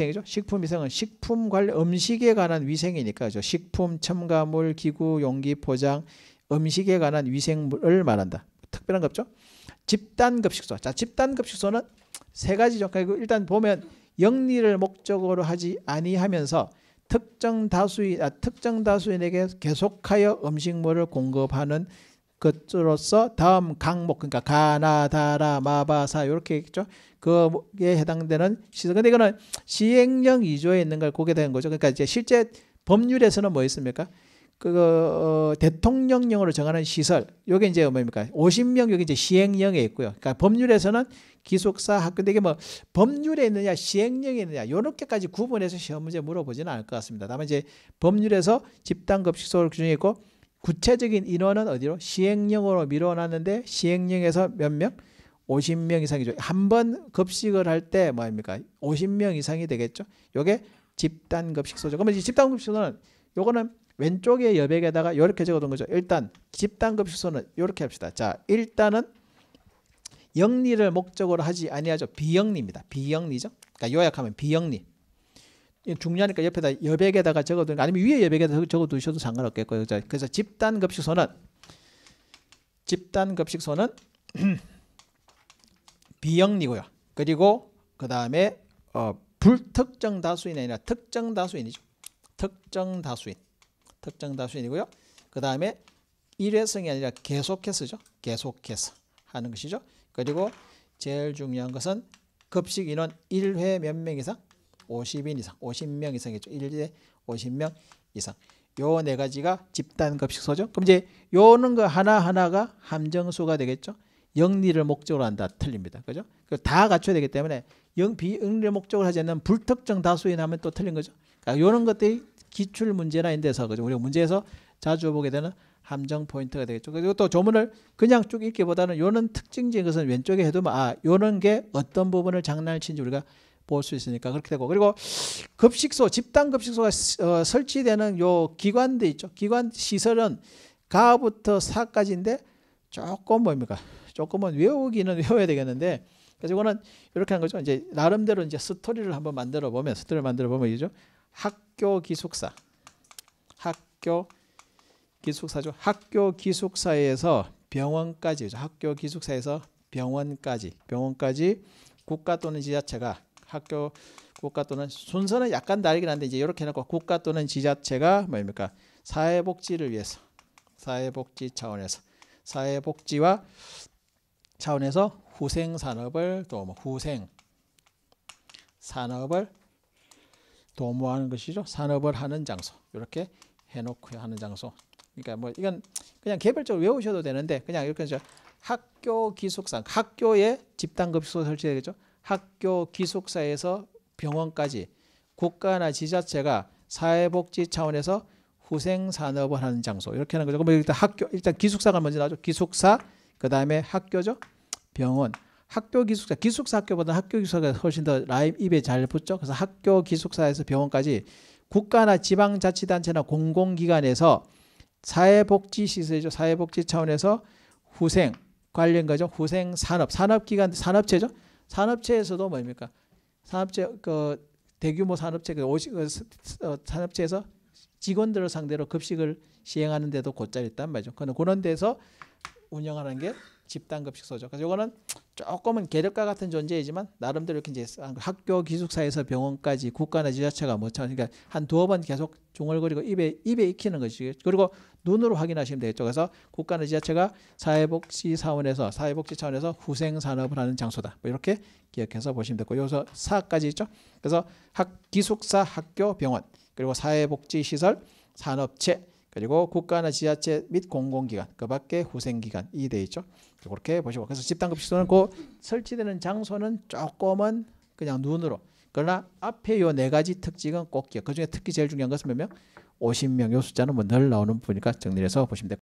위생이죠. 식품 위생은 식품 관련 음식에 관한 위생이니까 죠 식품 첨가물 기구 용기 포장 음식에 관한 위생을 말한다. 특별한 겁죠. 집단 급식소. 자, 집단 급식소는 세 가지죠. 그러고 일단 보면 영리를 목적으로 하지 아니하면서 특정 다수인 아, 특정 다수인에게 계속하여 음식물을 공급하는 것으로서 다음 강목 그러니까 가나다라 마바사 이렇게 있죠. 그에 해당되는 시설. 근데 이거는 시행령 2조에 있는 걸 보게 되는 거죠. 그러니까 이제 실제 법률에서는 뭐 있습니까? 그 어, 대통령령으로 정하는 시설. 요게 이제 뭡니까? 50명 여기 이제 시행령에 있고요. 그러니까 법률에서는 기숙사 학교 되게 뭐 법률에 있느냐 시행령에 있느냐 요렇게까지 구분해서 시험 문제 물어보지는 않을 것 같습니다. 다만 이제 법률에서 집단 급식소를 규정했고 구체적인 인원은 어디로? 시행령으로 밀어놨는데 시행령에서 몇 명? 50명 이상이죠. 한 번 급식을 할 때 뭐입니까? 50명 이상이 되겠죠. 요게 집단 급식소죠. 그러면 집단 급식소는 요거는 왼쪽에 여백에다가 이렇게 적어둔 거죠. 일단 집단 급식소는 이렇게 합시다. 자, 일단은 영리를 목적으로 하지 아니하죠. 비영리입니다. 비영리죠. 그러니까 요약하면 비영리. 예, 중요하니까 옆에다 여백에다가 적어두 아니면 위에 여백에다 적어두셔도 상관없겠고요. 그래서 집단 급식 선언 집단 급식 선언 비영리고요. 그리고 그 다음에 어, 불특정 다수인 아니라 특정 다수인이죠. 특정 다수인 특정 다수인이고요. 그 다음에 일회성이 아니라 계속해서죠. 계속해서 하는 것이죠. 그리고 제일 중요한 것은 급식 인원 1회 몇 명 이상 50인 이상, 50명 이상이죠. 1대 50명 이상. 요 네 가지가 집단급식소죠. 그럼 이제 요는 거 그 하나하나가 함정수가 되겠죠. 영리를 목적으로 한다. 틀립니다. 그죠? 그 다 갖춰야 되기 때문에 영, 비영리를 목적으로 하지 않는 불특정 다수인 하면 또 틀린 거죠. 그러니까 요런 것들이 기출 문제나 인 데서 그죠? 우리가 문제에서 자주 보게 되는 함정 포인트가 되겠죠. 그리고 또 조문을 그냥 쭉 읽기보다는 요런 특징적인 것은 왼쪽에 해두면 아 요런 게 어떤 부분을 장난을 친지 우리가 볼수 있으니까 그렇게 되고 그리고 급식소 집단 급식소가 어, 설치되는 요기관도 있죠 기관 시설은 가부터 사까지인데 조금 뭡니까 조금은 외우기는 외워야 되겠는데 그래서 이거는 이렇게 한 거죠 이제 나름대로 이제 스토리를 한번 만들어 보면 스토리를 만들어 보면 이죠 학교 기숙사 학교 기숙사죠 학교 기숙사에서 병원까지 학교 기숙사에서 병원까지 병원까지 국가 또는 지자체가 학교 국가 또는 순서는 약간 다르긴 한데 이제 이렇게 해놓고 국가 또는 지자체가 뭡니까 사회복지를 위해서 사회복지 차원에서 사회복지와 차원에서 후생 산업을 도모 후생 산업을 도모하는 것이죠 산업을 하는 장소 이렇게 해놓고 하는 장소 그러니까 뭐 이건 그냥 개별적으로 외우셔도 되는데 그냥 이렇게 학교 기숙사 학교에 집단급식소 설치되겠죠 학교 기숙사에서 병원까지 국가나 지자체가 사회복지 차원에서 후생 산업을 하는 장소 이렇게 하는 거죠. 일단 학교 일단 기숙사가 먼저 나죠. 기숙사 그다음에 학교죠. 병원 학교 기숙사 기숙사 학교보다 학교 기숙사가 훨씬 더 라임 입에 잘 붙죠. 그래서 학교 기숙사에서 병원까지 국가나 지방자치단체나 공공기관에서 사회복지시설이죠. 사회복지 차원에서 후생 관련 거죠. 후생 산업 산업기관 산업체죠. 산업체에서도 뭡니까? 산업체 그 대규모 산업체 그 50, 그 어, 산업체에서 직원들을 상대로 급식을 시행하는 데도 곧잘 있단 말이죠. 그는 그런 데서 운영하는 게 집단급식소죠. 그래서 이거는 조금은 계력과 같은 존재이지만 나름대로 이렇게 이제 학교 기숙사에서 병원까지 국가나 지자체가 뭐 그러니까 한 두어 번 계속 중얼거리고 입에 입에 익히는 것이 그리고 눈으로 확인하시면 되겠죠. 그래서 국가나 지자체가 사회복지 사원에서 사회복지 차원에서 후생 산업을 하는 장소다. 뭐 이렇게 기억해서 보시면 되고 여기서 사까지 있죠. 그래서 학 기숙사, 학교, 병원 그리고 사회복지 시설, 산업체 그리고 국가나 지자체 및 공공기관 그 밖에 후생기관 이돼 있죠. 그렇게 보시고 그래서 집단급식소는 그 설치되는 장소는 조금은 그냥 눈으로 그러나 앞에 요 네 가지 특징은 꼭 기억. 그 중에 특히 제일 중요한 것은 몇 명? 50명 요 숫자는 뭐늘 나오는 부니까 정리해서 보시면 됩니다.